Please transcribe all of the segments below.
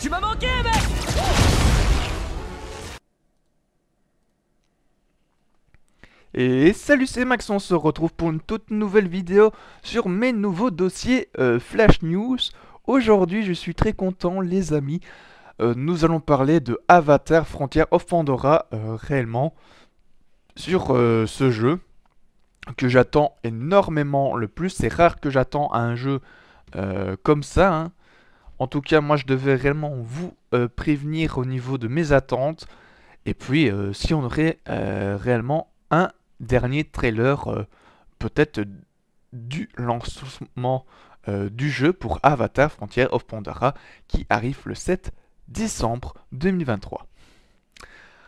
Tu m'as manqué, mec Et salut, c'est Max, on se retrouve pour une toute nouvelle vidéo sur mes nouveaux dossiers euh, Flash News. Aujourd'hui, je suis très content, les amis. Euh, nous allons parler de Avatar Frontière of Pandora, euh, réellement, sur ce jeu que j'attends énormément le plus. C'est rare que j'attends un jeu comme ça, hein. En tout cas, moi, je devais réellement vous euh, prévenir au niveau de mes attentes. Et puis, euh, si on aurait euh, réellement un dernier trailer, peut-être du lancement du jeu pour Avatar Frontier of Pandora, qui arrive le 7 décembre 2023.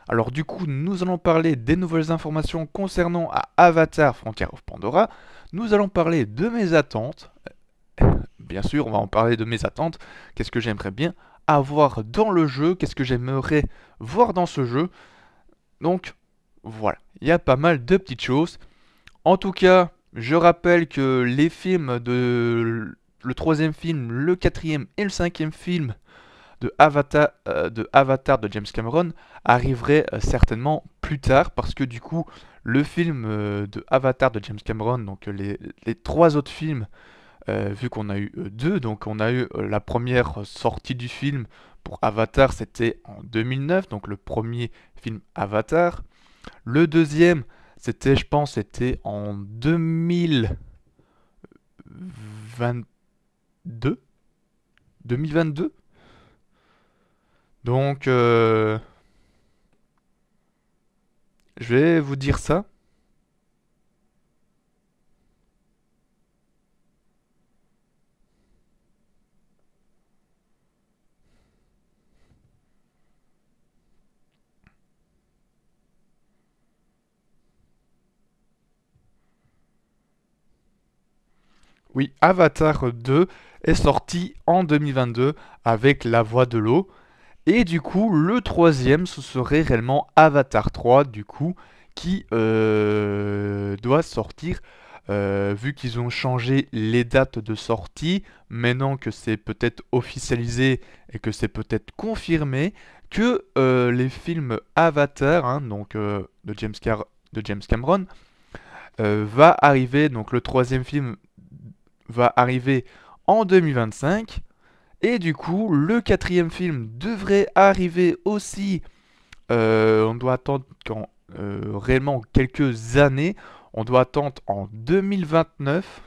Alors du coup, nous allons parler des nouvelles informations concernant Avatar Frontier of Pandora. Nous allons parler de mes attentes bien sûr, on va en parler de mes attentes. Qu'est-ce que j'aimerais bien avoir dans le jeu Qu'est-ce que j'aimerais voir dans ce jeu Donc, voilà. Il y a pas mal de petites choses. En tout cas, je rappelle que les films de... Le troisième film, le quatrième et le cinquième film de Avatar, euh, de James Cameron arriveraient euh, certainement plus tard parce que du coup le film euh, de Avatar de James Cameron, donc les, trois autres films euh, vu qu'on a eu euh, deux. Donc on a eu euh, la première sortie du film pour Avatar, c'était en 2009, donc le premier film Avatar. Le deuxième, c'était, je pense, c'était en 2022. 2022 Donc, je vais vous dire ça. Oui, Avatar 2 est sorti en 2022 avec La Voix de l'eau. Et du coup, le troisième, ce serait réellement Avatar 3, du coup, qui euh, doit sortir euh, vu qu'ils ont changé les dates de sortie, maintenant que c'est peut-être officialisé et que c'est peut-être confirmé, que euh, les films Avatar, hein, donc de, James de, James Cameron, va arriver, donc le troisième film va arriver en 2025. Et du coup, le quatrième film devrait arriver aussi. Euh, on doit attendre quand, euh, réellement quelques années. On doit attendre en 2029.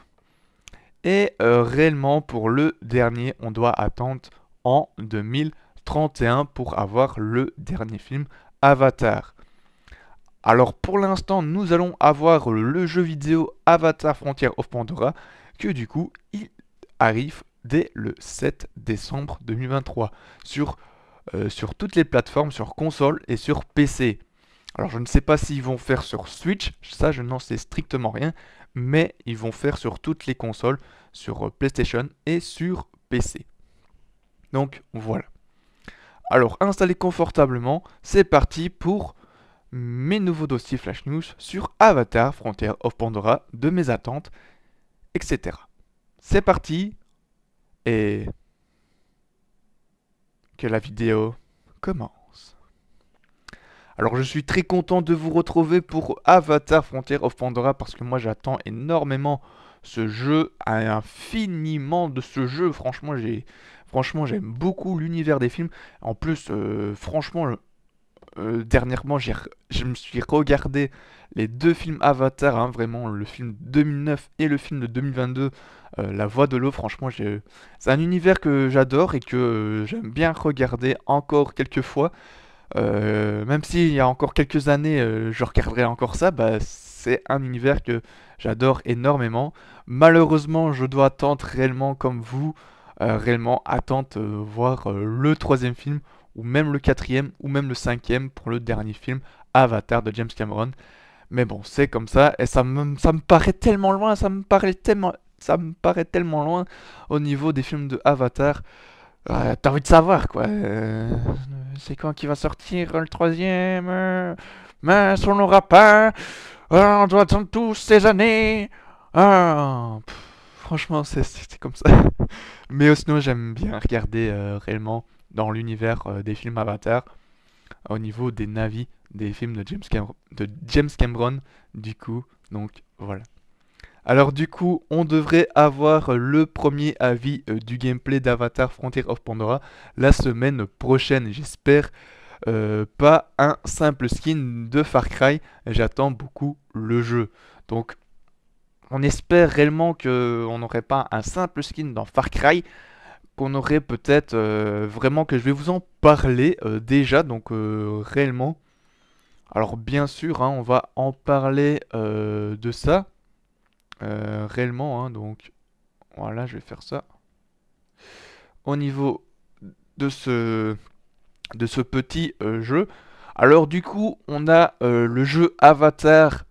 Et euh, réellement, pour le dernier, on doit attendre en 2031 pour avoir le dernier film Avatar. Alors pour l'instant, nous allons avoir le jeu vidéo Avatar Frontier of Pandora du coup, il arrive dès le 7 décembre 2023 sur, euh, sur toutes les plateformes, sur console et sur PC. Alors je ne sais pas s'ils vont faire sur Switch, ça je n'en sais strictement rien, mais ils vont faire sur toutes les consoles, sur euh, PlayStation et sur PC. Donc voilà. Alors installé confortablement, c'est parti pour mes nouveaux dossiers Flash News sur Avatar Frontier of Pandora de mes attentes etc. C'est parti et que la vidéo commence. Alors je suis très content de vous retrouver pour Avatar Frontier of Pandora parce que moi j'attends énormément ce jeu, infiniment de ce jeu. Franchement, j'ai franchement j'aime beaucoup l'univers des films. En plus, euh, franchement, euh, dernièrement, je me suis regardé les deux films Avatar, hein, vraiment le film 2009 et le film de 2022, euh, La Voix de l'eau. Franchement, c'est un univers que j'adore et que euh, j'aime bien regarder encore quelques fois. même s'il y a encore quelques années, je regarderai encore ça, bah, c'est un univers que j'adore énormément. Malheureusement, je dois attendre réellement comme vous, réellement attendre voir le troisième film ou même le quatrième, ou même le cinquième pour le dernier film Avatar de James Cameron. Mais bon, c'est comme ça, et ça me, ça me paraît tellement loin, ça me paraît tellement, ça me paraît tellement loin au niveau des films de Avatar. Ah, t'as envie de savoir quoi. Euh, c'est quand qui va sortir le troisième euh, Mince, on n'aura pas. Euh, on doit attendre tous ces années. Ah, franchement, c'est comme ça. Mais sinon, j'aime bien regarder réellement dans l'univers euh, des films Avatar au niveau des navis des films de James, de James Cameron, du coup. Donc voilà. Alors du coup, on devrait avoir le premier avis euh, du gameplay d'Avatar Frontier of Pandora la semaine prochaine. J'espère euh, pas un simple skin de Far Cry. J'attends beaucoup le jeu. Donc on espère réellement qu'on n'aurait pas un simple skin dans Far Cry aurait peut-être euh, vraiment que je vais vous en parler euh, déjà, donc euh, réellement. Alors bien sûr, hein, on va en parler de ça réellement, hein, donc voilà, je vais faire ça. Au niveau de ce de ce petit jeu. Alors du coup, on a le jeu Avatar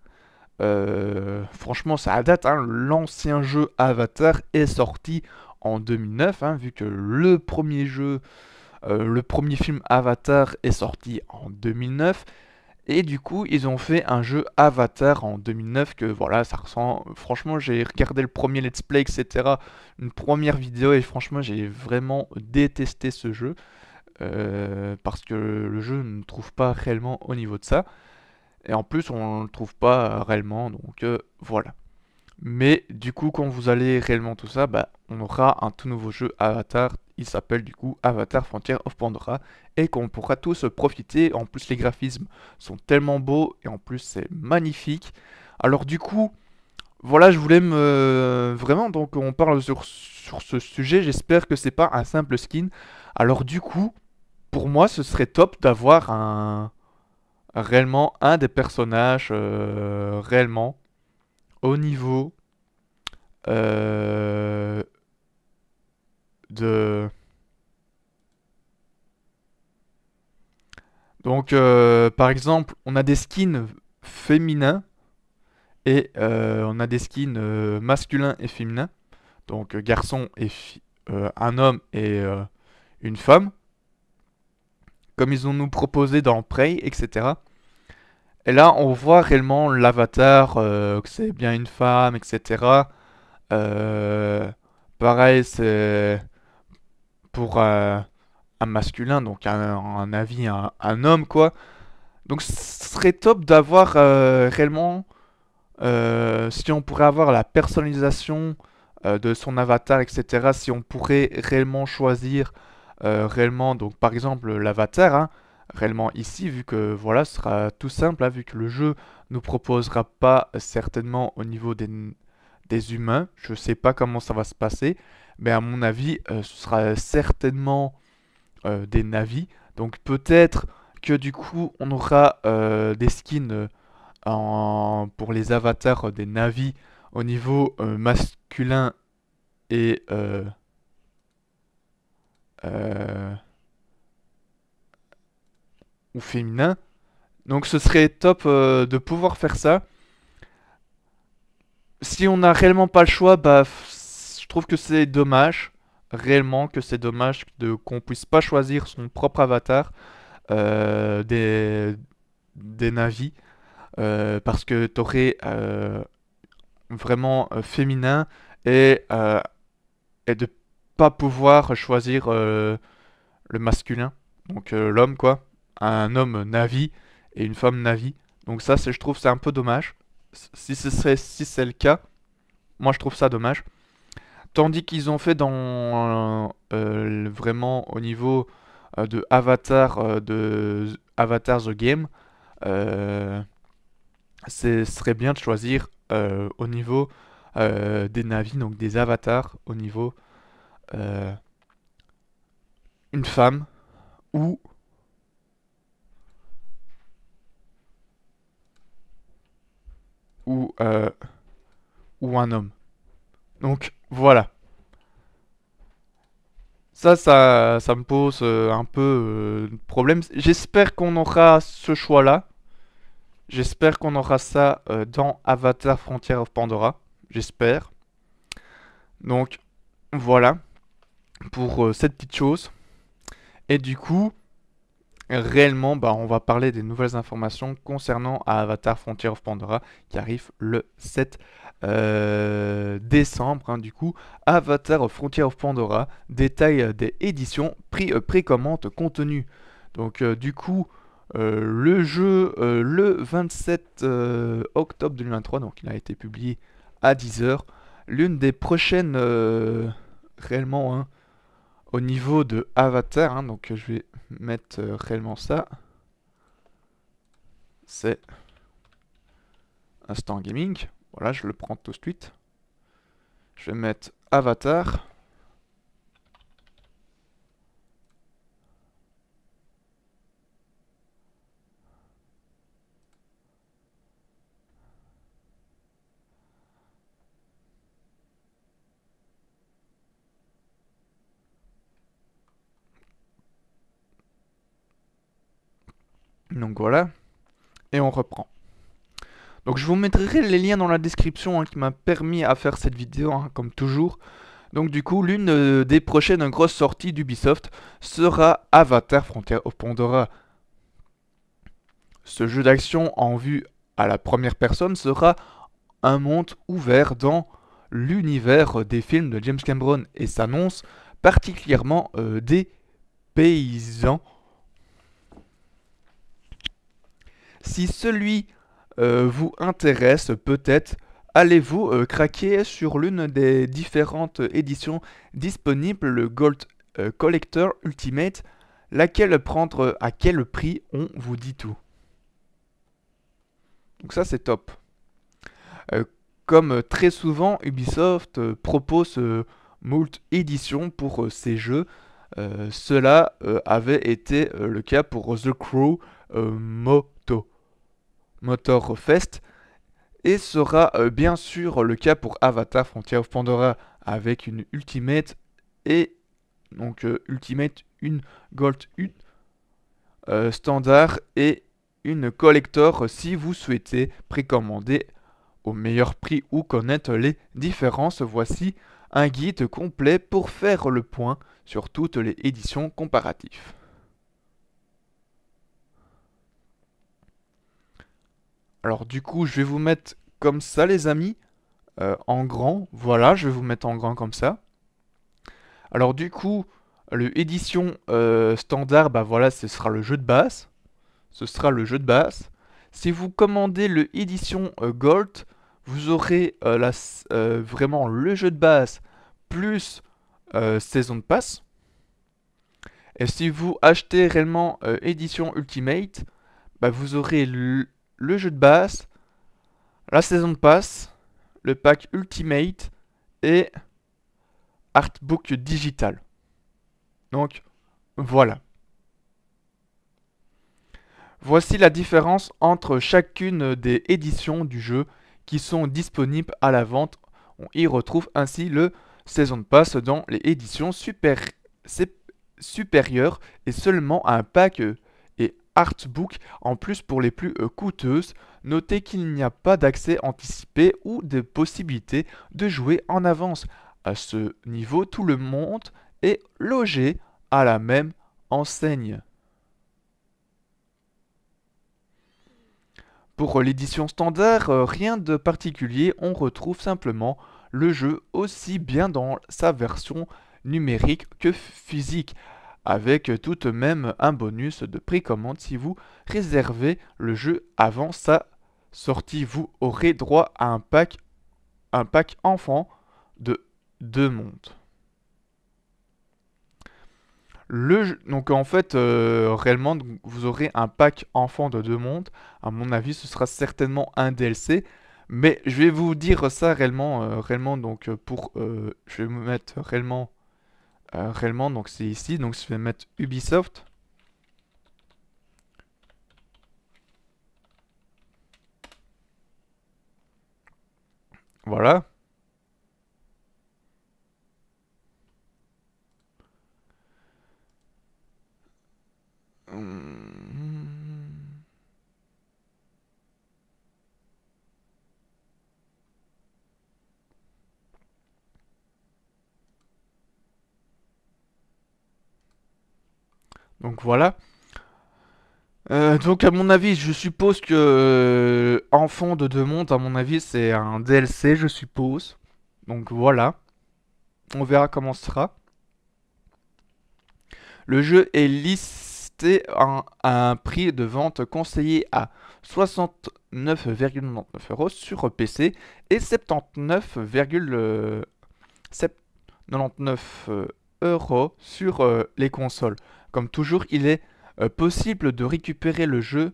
franchement, ça date. Hein, l'ancien jeu Avatar est sorti en 2009, hein, vu que le premier jeu, euh, le premier film Avatar est sorti en 2009. Et du coup, ils ont fait un jeu Avatar en 2009 que voilà, ça ressent. Franchement, j'ai regardé le premier let's play, etc. Une première vidéo et franchement, j'ai vraiment détesté ce jeu euh, parce que le jeu ne trouve pas réellement au niveau de ça. Et en plus, on ne le trouve pas réellement, donc euh, voilà. Mais du coup, quand vous allez réellement tout ça, bah, on aura un tout nouveau jeu Avatar. Il s'appelle du coup Avatar Frontier of Pandora et qu'on pourra tous profiter. En plus, les graphismes sont tellement beaux et en plus, c'est magnifique. Alors du coup, voilà, je voulais me... Vraiment, donc on parle sur, ce sujet, j'espère que c'est pas un simple skin. Alors du coup, pour moi, ce serait top d'avoir un... Réellement un des personnages, euh, réellement au niveau euh, de... Donc, euh, par exemple, on a des skins féminins et euh, on a des skins masculins et féminins. Donc, garçon et un homme et une femme. Comme ils ont nous proposé dans Prey, etc. Et là, on voit réellement l'avatar, euh, que c'est bien une femme, etc. Euh, pareil, c'est pour euh, un masculin, donc un, avis, un, homme, quoi. Donc, ce serait top d'avoir réellement, si on pourrait avoir la personnalisation de son avatar, etc. Si on pourrait réellement choisir, réellement, donc par exemple l'avatar, hein, réellement ici, vu que voilà, ce sera tout simple, hein, vu que le jeu nous proposera pas certainement au niveau des, des humains. Je sais pas comment ça va se passer, mais à mon avis, euh, ce sera certainement euh, des navis. Donc peut-être que du coup, on aura euh, des skins pour les avatars des navis au niveau masculin et... Euh, ou féminin. Donc ce serait top euh, de pouvoir faire ça. Si on n'a réellement pas le choix, bah je trouve que c'est dommage. Réellement que c'est dommage de, qu'on puisse pas choisir son propre avatar euh, des, des navis. Euh, parce que t'aurais vraiment féminin et, et de pas pouvoir choisir le masculin. Donc l'homme quoi un homme Navi et une femme Navi. Donc ça, je trouve c'est un peu dommage. Si ce serait, si c'est le cas, moi je trouve ça dommage. Tandis qu'ils ont fait dans euh, vraiment au niveau euh, de Avatar, euh, de Avatar the Game, ce serait bien de choisir au niveau des navis, donc des avatars, au niveau une femme ou Euh, ou, un homme. Donc voilà. Ça, ça, me pose euh, un peu euh, problème. J'espère qu'on aura ce choix-là. J'espère qu'on aura ça dans Avatar Frontier of Pandora. J'espère. Donc voilà pour cette petite chose. Et du coup, réellement, bah, on va parler des nouvelles informations concernant Avatar Frontier of Pandora qui arrive le 7 euh, décembre. Hein, du coup, Avatar Frontier of Pandora détail des éditions, prix, euh, contenu. Donc, euh, du coup, le jeu le 27 octobre 2023, donc il a été publié à 10h. L'une des prochaines, réellement, hein, au niveau de avatar, hein, donc je vais mettre euh, réellement ça, c'est instant gaming, voilà je le prends tout de suite, je vais mettre avatar, Donc voilà. Et on reprend. Donc je vous mettrai les liens dans la description hein, qui m'a permis à faire cette vidéo, hein, comme toujours. Donc du coup, l'une euh, des prochaines grosses sorties d'Ubisoft sera Avatar Frontier of Pandora. Ce jeu d'action en vue à la première personne sera un monde ouvert dans l'univers des films de James Cameron et s'annonce particulièrement euh, des paysans Si celui euh, vous intéresse, peut-être allez-vous euh, craquer sur l'une des différentes éditions disponibles, le Gold euh, Collector Ultimate, laquelle prendre à quel prix, on vous dit tout. Donc ça c'est top. comme très souvent, Ubisoft propose multi-édition pour ses jeux. cela avait été le cas pour The Crew, Mo Motor Fest. Et sera euh, bien sûr le cas pour Avatar Frontier of Pandora avec une Ultimate et donc euh, Ultimate, une Gold, une euh, Standard et une Collector si vous souhaitez précommander au meilleur prix ou connaître les différences. Voici un guide complet pour faire le point sur toutes les éditions comparatives. Alors du coup, je vais vous mettre comme ça, les amis, euh, en grand. Voilà, je vais vous mettre en grand comme ça. Alors du coup, le édition euh, standard, bah voilà, ce sera le jeu de base. Ce sera le jeu de base. Si vous commandez le édition euh, Gold, vous aurez la, vraiment le jeu de base plus saison de passe. Et si vous achetez réellement édition Ultimate, bah vous aurez le jeu de base, la saison de passe, le pack Ultimate et Artbook Digital. Donc voilà. Voici la différence entre chacune des éditions du jeu qui sont disponibles à la vente. On y retrouve ainsi le saison de passe dans les éditions supérieures et seulement un pack Artbook en plus pour les plus euh, coûteuses. Notez qu'il n'y a pas d'accès anticipé ou de possibilité de jouer en avance. À ce niveau, tout le monde est logé à la même enseigne. Pour l'édition standard, euh, rien de particulier, on retrouve simplement le jeu aussi bien dans sa version numérique que physique avec tout de même un bonus de précommande si vous réservez le jeu avant sa sortie. Vous aurez droit à un pack, un pack enfant de deux mondes. Le donc en fait, euh, réellement, vous aurez un pack enfant de deux mondes. À mon avis, ce sera certainement un DLC. Mais je vais vous dire ça réellement, euh, réellement donc euh, pour, je vais me mettre réellement euh, réellement, donc c'est ici. Donc je vais mettre Ubisoft. Voilà. Donc voilà. Euh, donc à mon avis, je suppose que euh, Enfant de deux mondes, à mon avis, c'est un DLC, je suppose. Donc voilà. On verra comment ce sera. Le jeu est listé à un, prix de vente conseillé à 69,99 euros sur PC et 79,99€ euros sur euh, les consoles. Comme toujours, il est euh, possible de récupérer le jeu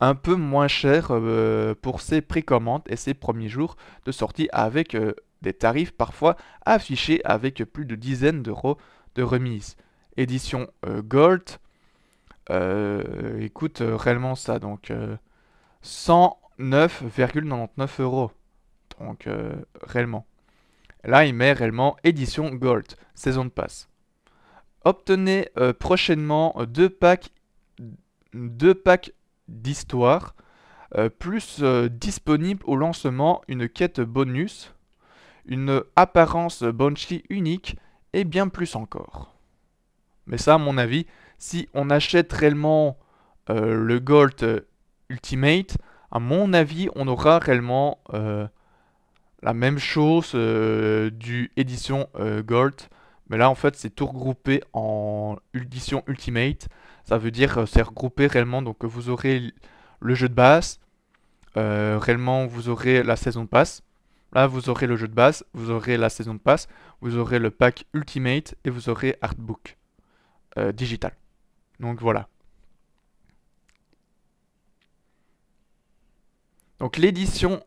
un peu moins cher euh, pour ses précommandes et ses premiers jours de sortie avec des tarifs parfois affichés avec plus de dizaines d'euros de remise. Édition Gold écoute réellement ça, donc 109,99 euros. Donc réellement. Là, il met réellement édition Gold, saison de passe. Obtenez euh, prochainement euh, deux packs, deux packs d'histoire, euh, plus disponible au lancement une quête bonus, une apparence Banshee unique et bien plus encore. Mais ça, à mon avis, si on achète réellement le Gold Ultimate, à mon avis, on aura réellement la même chose euh, du édition euh, Gold. Mais là, en fait, c'est tout regroupé en édition Ultimate. Ça veut dire euh, c'est regroupé réellement. Donc, vous aurez le jeu de base. réellement, vous aurez la saison de passe. Là, vous aurez le jeu de base, vous aurez la saison de passe, vous aurez le pack Ultimate et vous aurez Artbook digital. Donc voilà. Donc l'édition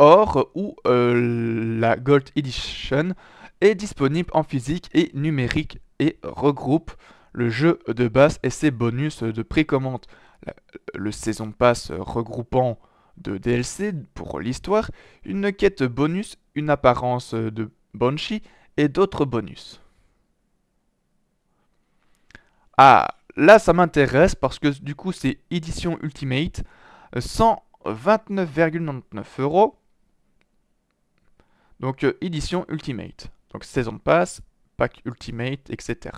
or où euh, la Gold Edition est disponible en physique et numérique et regroupe le jeu de base et ses bonus de précommande. Le saison pass regroupant de DLC pour l'histoire, une quête bonus, une apparence de Banshee et d'autres bonus. Ah, là ça m'intéresse parce que du coup c'est édition Ultimate, 129,99 euh, euros donc euh, édition Ultimate. Donc saison de passe, pack Ultimate, etc.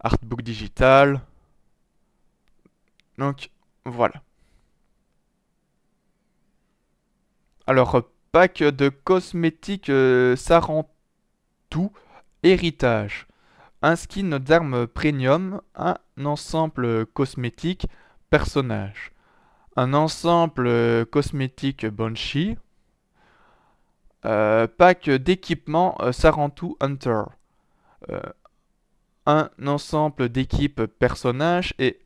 Artbook digital. Donc voilà. Alors euh, pack de cosmétiques, euh, Sarantou, ça rend tout héritage. Un skin d'armes premium, un ensemble cosmétique personnage, un ensemble cosmétique Banshee, euh, pack d'équipement euh, Sarantou Hunter. Euh, un ensemble d'équipes personnages et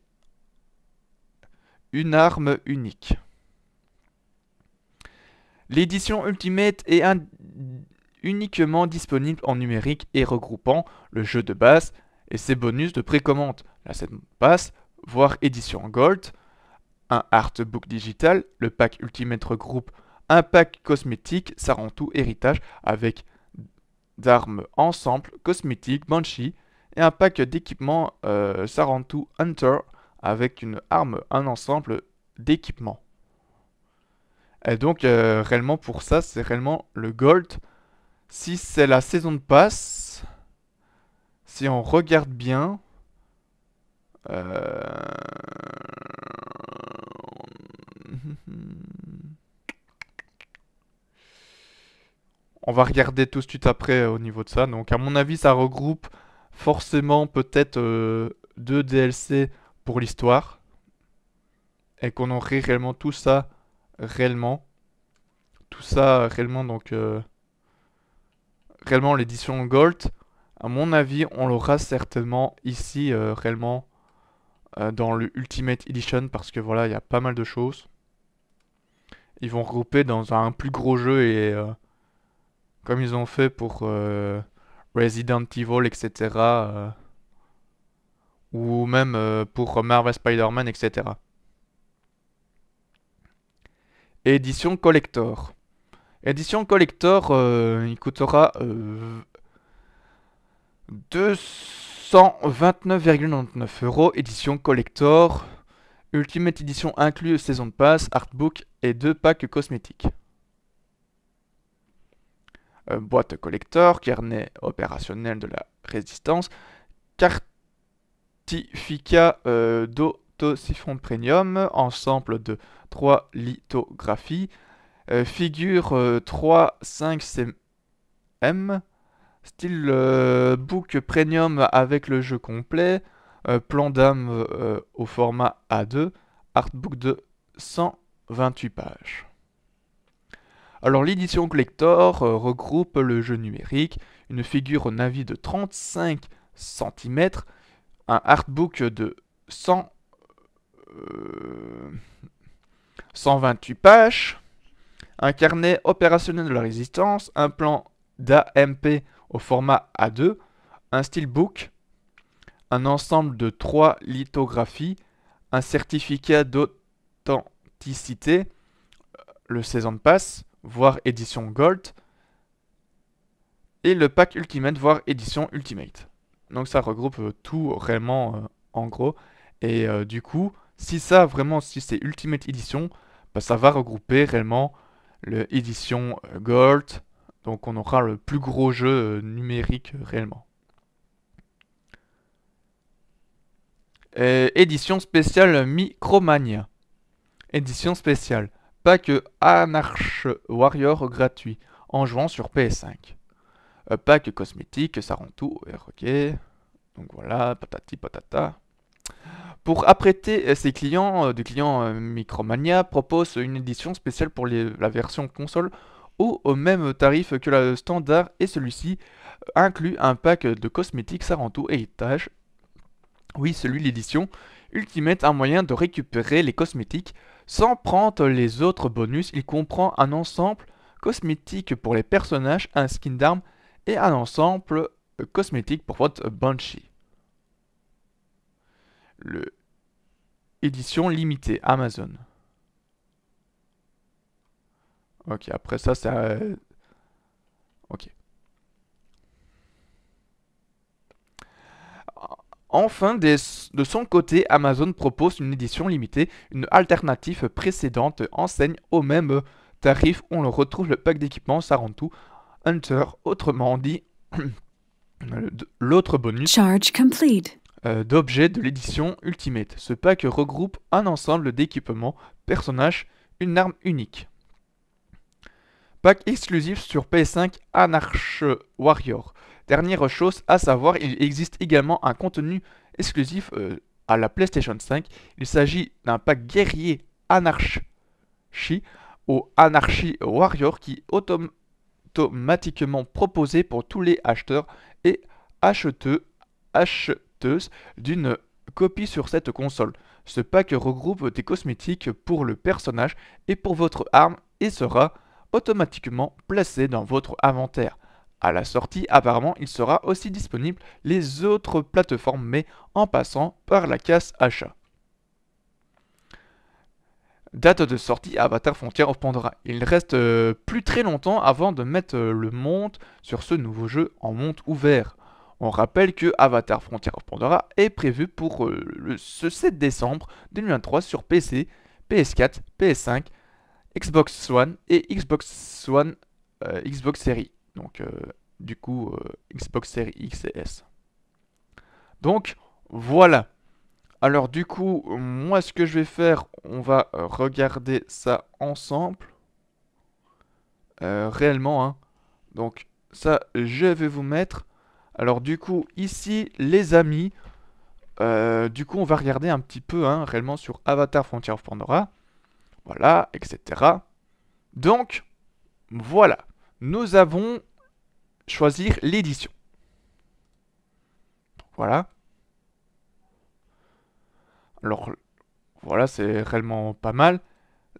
une arme unique. L'édition Ultimate est uniquement disponible en numérique et regroupant le jeu de base et ses bonus de précommande, la scène passe, voire édition gold, un artbook digital, le pack Ultimate regroupe un pack cosmétique, ça rend tout héritage avec d'armes ensemble, cosmétique, banshee, et un pack d'équipement, sarantou euh, ça rend tout hunter avec une arme, un ensemble d'équipements. Et donc, euh, réellement, pour ça, c'est réellement le gold. Si c'est la saison de passe, si on regarde bien, euh, on va regarder tout de suite après euh, au niveau de ça. Donc à mon avis, ça regroupe forcément peut-être euh, deux DLC pour l'histoire. Et qu'on aurait réellement tout ça réellement. Tout ça réellement donc euh, réellement l'édition Gold. À mon avis, on l'aura certainement ici réellement dans le Ultimate Edition parce que voilà, il y a pas mal de choses. Ils vont regrouper dans un plus gros jeu et comme ils ont fait pour euh, Resident Evil, etc. Euh, ou même euh, pour Marvel Spider-Man, etc. Édition collector. Édition collector, il coûtera 229,99 euros. Édition collector, Ultimate Edition inclus saison de passe, artbook et deux packs cosmétiques. Euh, boîte collector, carnet opérationnel de la résistance, cartificat euh, d'autosiphon premium, ensemble de 3 lithographies, euh, figure 35 3 5 cm, style book premium avec le jeu complet, plan d'âme au format A2, artbook de 128 pages. Alors l'édition collector euh, regroupe le jeu numérique, une figure au navire de 35 cm, un artbook de 128 euh, pages, un carnet opérationnel de la résistance, un plan d'AMP au format A2, un steelbook, un ensemble de 3 lithographies, un certificat d'authenticité, euh, le saison de passe, voire édition Gold, et le pack Ultimate, voire édition Ultimate. Donc ça regroupe euh, tout réellement euh, en gros. Et euh, du coup, si ça vraiment, si c'est Ultimate Edition, bah, ça va regrouper réellement l'édition Gold. Donc on aura le plus gros jeu numérique réellement. édition spéciale Micromania. Édition spéciale. Pack Anarch Warrior gratuit en jouant sur PS5. Euh, pack cosmétique, ça rend tout ok. E donc voilà, patati patata. Pour apprêter euh, ses clients, euh, du client Micromania propose une édition spéciale pour la version console au, au même tarif que la standard et celui-ci inclut un pack de cosmétiques Saranto et Héritage. Oui, celui l'édition Ultimate, un moyen de récupérer les cosmétiques sans prendre les autres bonus, il comprend un ensemble cosmétique pour les personnages, un skin d'armes et un ensemble euh, cosmétique pour votre Banshee. Le édition limitée Amazon. Ok, après ça, c'est... Euh, ok. Enfin, de son côté, Amazon propose une édition limitée, une alternative précédente enseigne au même tarif. On le retrouve le pack d'équipement Sarantou Hunter, autrement dit l'autre bonus. Charge euh, de l'édition Ultimate. Ce pack regroupe un ensemble d'équipements, personnages, une arme unique. Pack exclusif sur PS5 Anarch Warrior. Dernière chose à savoir, il existe également un contenu exclusif euh, à la PlayStation 5. Il s'agit d'un pack guerrier Anarchie ou Anarchy Warrior qui est automatiquement proposé pour tous les acheteurs et acheteuses d'une copie sur cette console. Ce pack regroupe des cosmétiques pour le personnage et pour votre arme et sera automatiquement placé dans votre inventaire à la sortie, apparemment, il sera aussi disponible les autres plateformes, mais en passant par la casse achat. Date de sortie Avatar Frontier of Pandora. Il reste euh, plus très longtemps avant de mettre euh, le monde sur ce nouveau jeu en monde ouvert. On rappelle que Avatar Frontier of Pandora est prévu pour euh, le, 7 décembre 2023 sur PC, PS4, PS5, Xbox One et Xbox One Xbox Series donc, euh, du coup, euh, Xbox Series X et S. Donc, voilà. Alors, du coup, moi, ce que je vais faire, on va regarder ça ensemble. Euh, réellement, hein. Donc, ça, je vais vous mettre. Alors, du coup, ici, les amis. du coup, on va regarder un petit peu, hein, réellement, sur Avatar Frontier of Pandora. Voilà, etc. Donc, voilà nous avons choisir l'édition. Voilà. Alors, voilà, c'est réellement pas mal.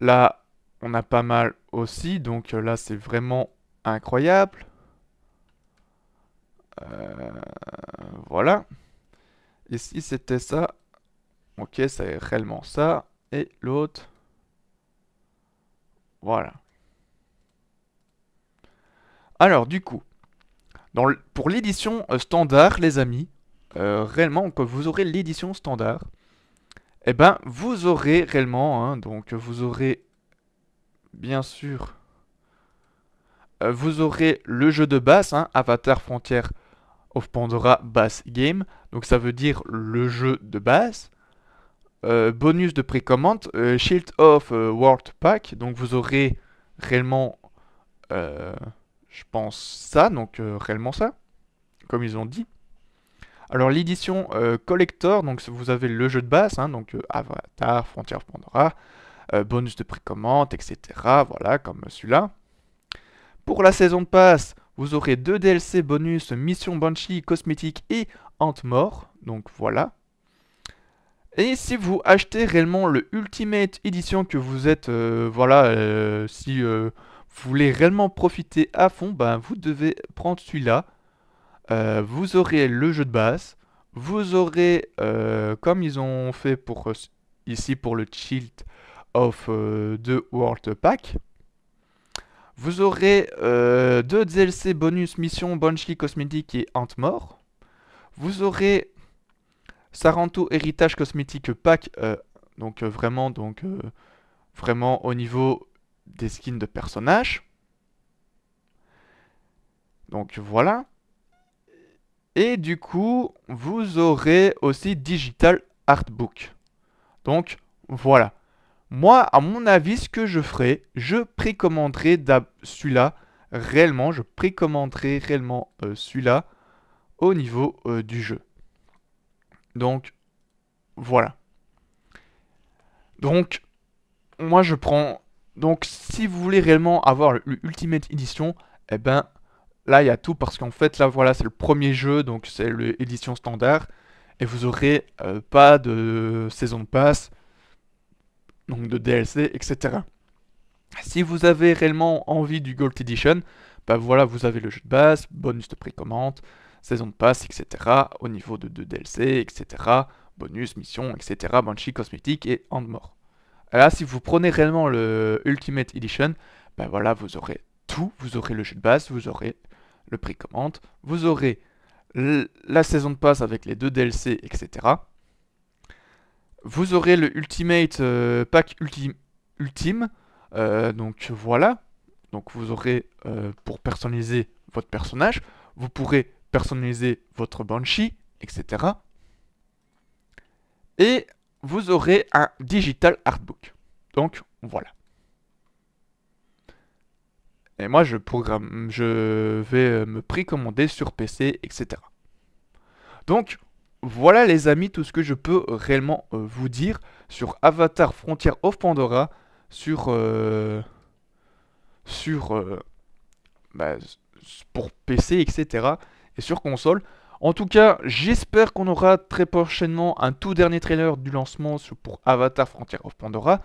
Là, on a pas mal aussi, donc euh, là, c'est vraiment incroyable. Euh, voilà. voilà. si c'était ça. Ok, c'est réellement ça. Et l'autre. Voilà. Alors, du coup, pour l'édition euh, standard, les amis, euh, réellement, quand vous aurez l'édition standard, eh ben, vous aurez réellement, hein, donc vous aurez, bien sûr, euh, vous aurez le jeu de base, hein, Avatar Frontier of Pandora Bass Game, donc ça veut dire le jeu de base. bonus de précommande, Shield of World Pack, donc vous aurez réellement je pense ça, donc euh, réellement ça, comme ils ont dit. Alors l'édition euh, collector, donc vous avez le jeu de base, hein, donc euh, Avatar, Frontière Pandora, bonus de précommande, etc. Voilà, comme celui-là. Pour la saison de passe, vous aurez deux DLC bonus, Mission Banshee, Cosmétique et ant mort donc voilà. Et si vous achetez réellement le Ultimate Edition que vous êtes, voilà, si vous voulez réellement profiter à fond, ben vous devez prendre celui-là. Euh, vous aurez le jeu de base. Vous aurez, euh, comme ils ont fait pour euh, ici pour le Tilt of the World Pack, vous aurez deux DLC bonus mission Banshee Cosmétique et Antmore. Vous aurez Saranto Héritage Cosmétique Pack, donc vraiment donc vraiment au niveau des skins de personnages. Donc voilà. Et du coup, vous aurez aussi Digital Artbook. Donc voilà. Moi, à mon avis, ce que je ferai, je précommanderai celui-là réellement. Je précommanderai réellement euh, celui-là au niveau euh, du jeu. Donc voilà. Donc, moi je prends donc si vous voulez réellement avoir l'Ultimate Edition, eh ben là il y a tout parce qu'en fait là voilà c'est le premier jeu, donc c'est l'édition standard, et vous aurez euh, pas de saison de passe, donc de DLC, etc. Si vous avez réellement envie du Gold Edition, ben voilà vous avez le jeu de base, bonus de précommande, saison de passe, etc. Au niveau de, DLC, etc. Bonus, mission, etc. Banshee, cosmétique et Handmore. Là, si vous prenez réellement le Ultimate Edition, ben voilà, vous aurez tout. Vous aurez le jeu de base, vous aurez le prix commande, vous aurez la saison de passe avec les deux DLC, etc. Vous aurez le Ultimate euh, Pack Ultime. Euh, donc voilà. Donc vous aurez euh, pour personnaliser votre personnage. Vous pourrez personnaliser votre Banshee, etc. Et vous aurez un digital artbook. Donc voilà. Et moi je programme, je vais euh, me précommander sur PC, etc. Donc voilà les amis tout ce que je peux réellement euh, vous dire sur Avatar Frontier of Pandora, sur euh, sur bah, pour PC, etc. et sur console. En tout cas, j'espère qu'on aura très prochainement un tout dernier trailer du lancement pour Avatar Frontier of Pandora.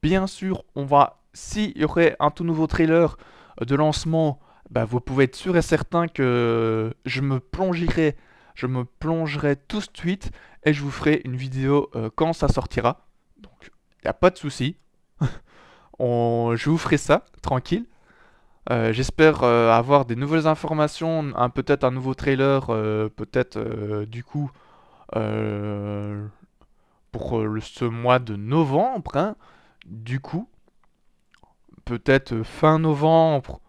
Bien sûr, on va, s'il y aurait un tout nouveau trailer de lancement, bah, vous pouvez être sûr et certain que je me plongerai, je me plongerai tout de suite et je vous ferai une vidéo euh, quand ça sortira. Donc, il n'y a pas de souci. je vous ferai ça, tranquille. Euh, j'espère euh, avoir des nouvelles informations, un, peut-être un nouveau trailer, euh, peut-être du coup pour ce mois de novembre. Hein. du coup, peut-être fin novembre.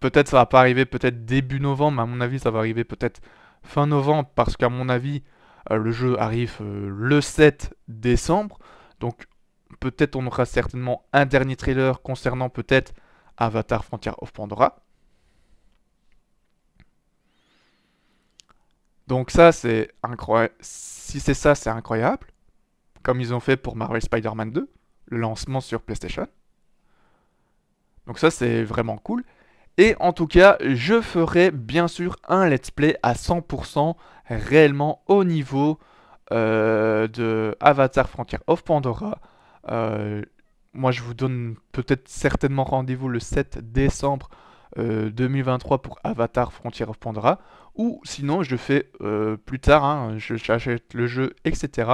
Peut-être ça va pas arriver, peut-être début novembre, mais à mon avis ça va arriver peut-être fin novembre parce qu'à mon avis le jeu arrive le 7 décembre. Donc peut-être on aura certainement un dernier trailer concernant peut-être Avatar Frontier of Pandora. Donc ça, c'est incroyable. Si c'est ça, c'est incroyable. Comme ils ont fait pour Marvel Spider-Man 2, le lancement sur PlayStation. Donc ça, c'est vraiment cool. Et en tout cas, je ferai bien sûr un let's play à 100% réellement au niveau euh, de Avatar Frontier of Pandora. Euh, moi, je vous donne peut-être certainement rendez-vous le 7 décembre 2023 euh, pour Avatar Frontier of Pandora, ou sinon je fais euh, plus tard, hein, Je j'achète le jeu, etc.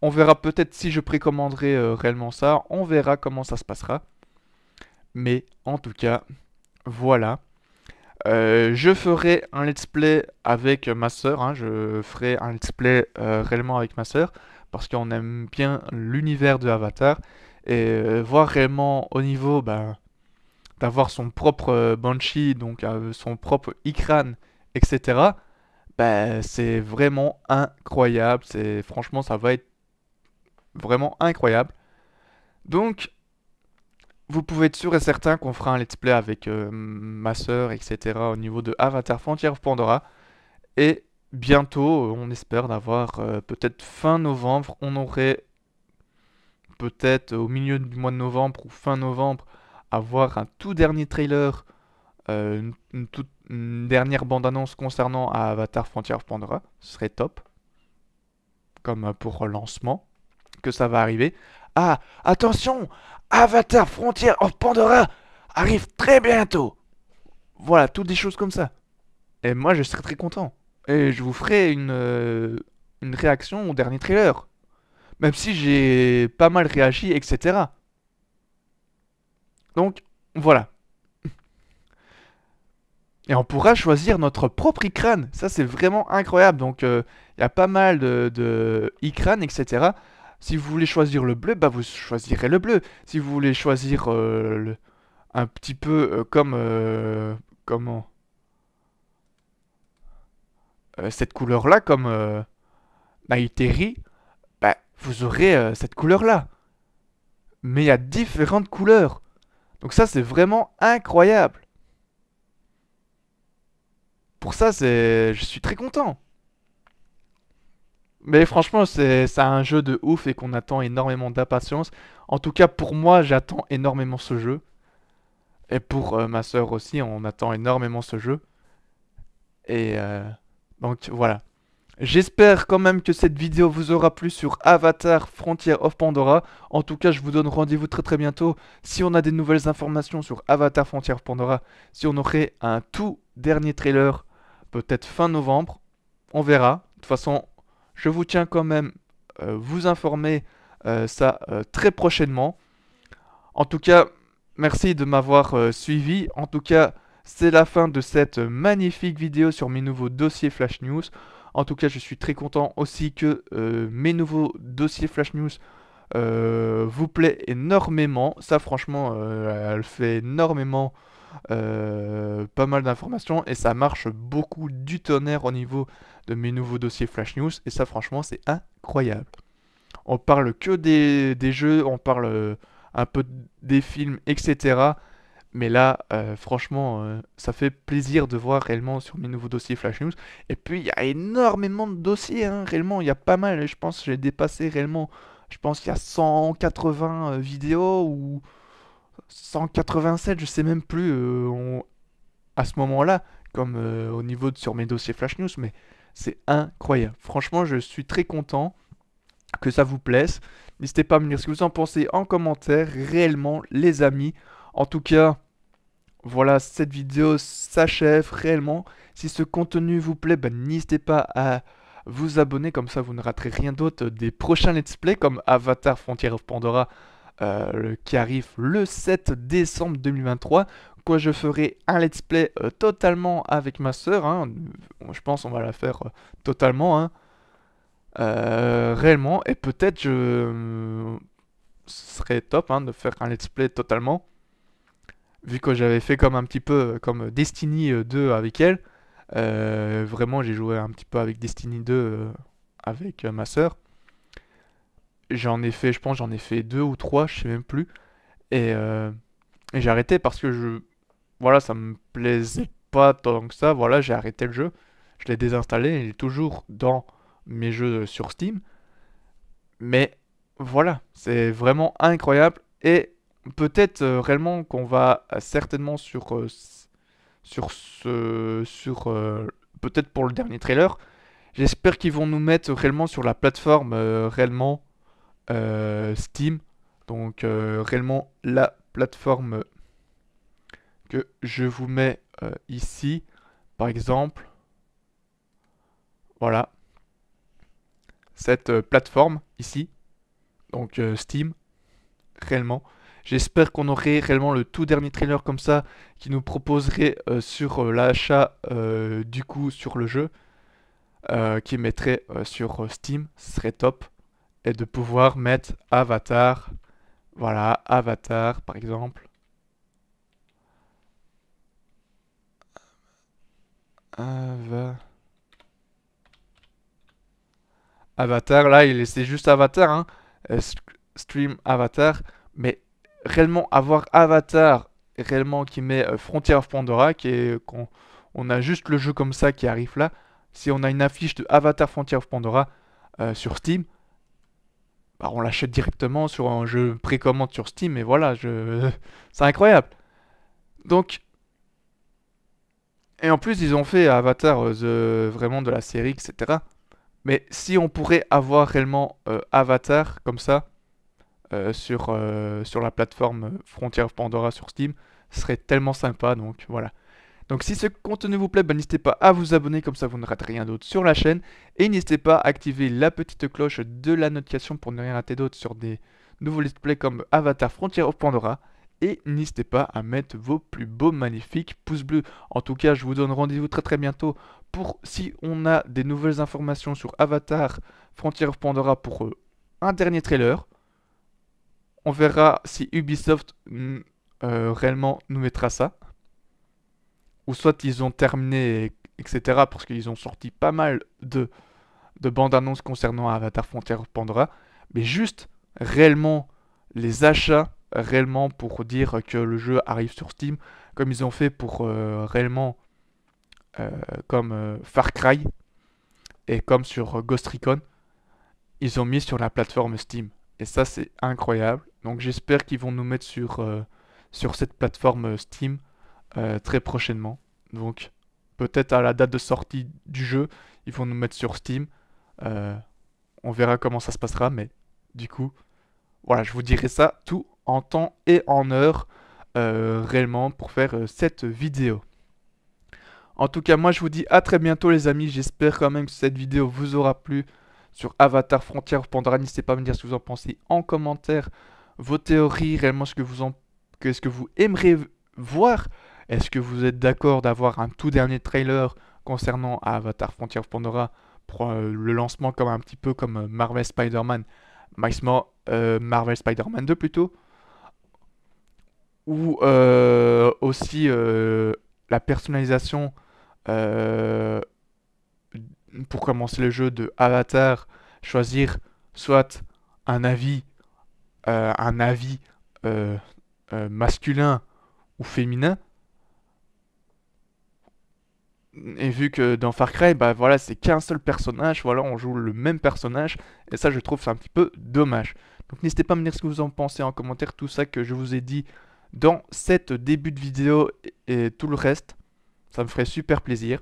On verra peut-être si je précommanderai réellement ça, on verra comment ça se passera. Mais en tout cas, voilà. je ferai un let's play avec ma soeur, hein. je ferai un let's play réellement avec ma soeur parce qu'on aime bien l'univers de Avatar et euh, voir réellement au niveau ben, d'avoir son propre euh, Banshee, donc euh, son propre Ikran, etc. Ben, c'est vraiment incroyable. C'est franchement, ça va être vraiment incroyable. Donc, vous pouvez être sûr et certain qu'on fera un let's play avec ma soeur, etc. au niveau de Avatar Frontier of Pandora. Et bientôt, euh, on espère d'avoir euh, peut-être fin novembre, on aurait peut-être euh, au milieu du mois de novembre ou fin novembre avoir un tout dernier trailer, une, toute, dernière bande-annonce concernant Avatar Frontier of Pandora, ce serait top. Comme pour lancement, que ça va arriver. Ah, attention, Avatar Frontier of Pandora arrive très bientôt. Voilà, toutes des choses comme ça. Et moi, je serais très content. Et je vous ferai euh, une, réaction au dernier trailer. Même si j'ai pas mal réagi, etc. Donc, voilà. Et on pourra choisir notre propre crâne. Ça, c'est vraiment incroyable. Donc, euh, il y a pas mal de, de etc. Si vous voulez choisir le bleu, bah vous choisirez le bleu. Si vous voulez choisir euh, un petit peu comme... comment euh, cette couleur-là comme euh, bah, vous aurez euh, cette couleur-là. Mais il y a différentes couleurs. Donc ça, c'est vraiment incroyable. Pour ça, c'est, je suis très content. Mais franchement, c'est un jeu de ouf et qu'on attend énormément d'impatience. En tout cas, pour moi, j'attends énormément ce jeu. Et pour euh, ma soeur aussi, on attend énormément ce jeu. Et... Donc voilà. J'espère quand même que cette vidéo vous aura plu sur Avatar Frontier of Pandora. En tout cas, je vous donne rendez-vous très très bientôt. Si on a des nouvelles informations sur Avatar Frontier of Pandora, si on aurait un tout dernier trailer, peut-être fin novembre, on verra. De toute façon, je vous tiens quand même à euh, vous informer euh, ça euh, très prochainement. En tout cas, merci de m'avoir suivi. En tout cas, c'est la fin de cette magnifique vidéo sur mes nouveaux dossiers Flash News. En tout cas, je suis très content aussi que euh, mes nouveaux dossiers Flash News euh, vous plaît énormément. Ça, franchement, euh, elle fait énormément pas mal d'informations et ça marche beaucoup du tonnerre au niveau de mes nouveaux dossiers Flash News. Et ça, franchement, c'est incroyable. On parle que des, des jeux, on parle un peu des films, etc. Mais là, euh, franchement, euh, ça fait plaisir de voir réellement sur mes nouveaux dossiers Flash News. Et puis, il y a énormément de dossiers, hein, réellement, il y a pas mal. Je pense que j'ai dépassé réellement, je pense qu'il y a 180 euh, vidéos ou 187, je sais même plus, à ce moment-là, comme au niveau de sur mes dossiers Flash News. Mais c'est incroyable. Franchement, je suis très content que ça vous plaise. N'hésitez pas à me dire ce que vous en pensez en commentaire, réellement, les amis. En tout cas, voilà, cette vidéo s'achève réellement. Si ce contenu vous plaît, ben, n'hésitez pas à vous abonner, comme ça vous ne raterez rien d'autre des prochains let's play comme Avatar Frontier of Pandora euh, qui arrive le 7 décembre 2023. Quoi, je ferai un let's play euh, totalement avec ma soeur. Hein. Je pense on va la faire euh, totalement, hein. réellement. Et peut-être je ce serait top hein, de faire un let's play totalement vu que j'avais fait comme un petit peu comme Destiny 2 euh, avec elle, euh, vraiment j'ai joué un petit peu avec Destiny 2 euh, avec ma soeur. J'en ai fait, je pense, j'en ai fait deux ou trois, je sais même plus. Et, et j'ai arrêté parce que je. Voilà, ça me plaisait pas tant que ça. Voilà, j'ai arrêté le jeu. Je l'ai désinstallé. Il est toujours dans mes jeux sur Steam. Mais voilà, c'est vraiment incroyable. Et peut-être euh, réellement qu'on va euh, certainement sur, euh, sur ce. sur peut-être pour le dernier trailer. J'espère qu'ils vont nous mettre réellement sur la plateforme réellement Steam. Donc réellement la plateforme que je vous mets ici. Par exemple. Voilà. Cette plateforme ici. Donc Steam. Réellement. J'espère qu'on aurait réellement le tout dernier trailer comme ça qui nous proposerait euh, sur euh, l'achat euh, du coup sur le jeu, qui mettrait sur Steam, ce serait top. Et de pouvoir mettre Avatar, voilà, Avatar par exemple. Avatar, là, il c'est juste Avatar, hein. stream Avatar, mais réellement avoir Avatar, réellement qui met euh, Frontier of Pandora, qui est euh, on a juste le jeu comme ça qui arrive là, si on a une affiche de Avatar Frontier of Pandora euh, sur Steam, bah, on l'achète directement sur un jeu précommande sur Steam, et voilà, je... c'est incroyable. Donc, et en plus, ils ont fait Avatar vraiment de la série, etc. Mais si on pourrait avoir réellement Avatar comme ça, euh, sur, euh, sur la plateforme Frontier of Pandora sur Steam. Ce serait tellement sympa, donc voilà. Donc si ce contenu vous plaît, ben, n'hésitez pas à vous abonner, comme ça vous ne ratez rien d'autre sur la chaîne. Et n'hésitez pas à activer la petite cloche de la notification pour ne rien rater d'autre sur des nouveaux let's play comme Avatar Frontier of Pandora. Et n'hésitez pas à mettre vos plus beaux magnifiques pouces bleus. En tout cas, je vous donne rendez-vous très très bientôt pour si on a des nouvelles informations sur Avatar Frontier of Pandora pour euh, un dernier trailer. On verra si Ubisoft mm, euh, réellement nous mettra ça. Ou soit ils ont terminé, etc. Parce qu'ils ont sorti pas mal de, de bandes annonces concernant Avatar frontier Pandora. Mais juste réellement les achats, réellement pour dire que le jeu arrive sur Steam, comme ils ont fait pour euh, réellement euh, comme Far Cry et comme sur Ghost Recon, ils ont mis sur la plateforme Steam. Et ça, c'est incroyable. Donc j'espère qu'ils vont nous mettre sur, euh, sur cette plateforme euh, Steam euh, très prochainement. Donc peut-être à la date de sortie du jeu, ils vont nous mettre sur Steam. on verra comment ça se passera, mais du coup, voilà, je vous dirai ça tout en temps et en heure réellement pour faire cette vidéo. En tout cas, moi je vous dis à très bientôt les amis, j'espère quand même que cette vidéo vous aura plu sur Avatar Frontier Pandora. N'hésitez pas à me dire ce que vous en pensez en commentaire, vos théories, réellement ce que vous, en... -ce que vous aimeriez voir. Est-ce que vous êtes d'accord d'avoir un tout dernier trailer concernant Avatar Frontier Pandora pour euh, le lancement comme un petit peu comme euh, Marvel Spider-Man, euh, Marvel Spider-Man 2 plutôt, ou aussi la personnalisation pour commencer le jeu de Avatar, choisir soit un avis, euh, un avis euh, euh, masculin ou féminin. Et vu que dans Far Cry, bah voilà, c'est qu'un seul personnage, voilà, on joue le même personnage, et ça je trouve c'est un petit peu dommage. Donc n'hésitez pas à me dire ce que vous en pensez en commentaire, tout ça que je vous ai dit dans cette début de vidéo et tout le reste, ça me ferait super plaisir.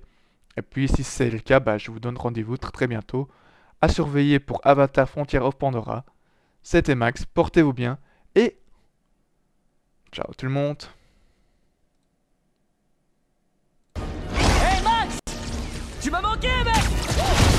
Et puis si c'est le cas, bah, je vous donne rendez-vous très, très bientôt à surveiller pour Avatar Frontier of Pandora. C'était Max, portez-vous bien et ciao tout le monde. Hey Max Tu m'as manqué mec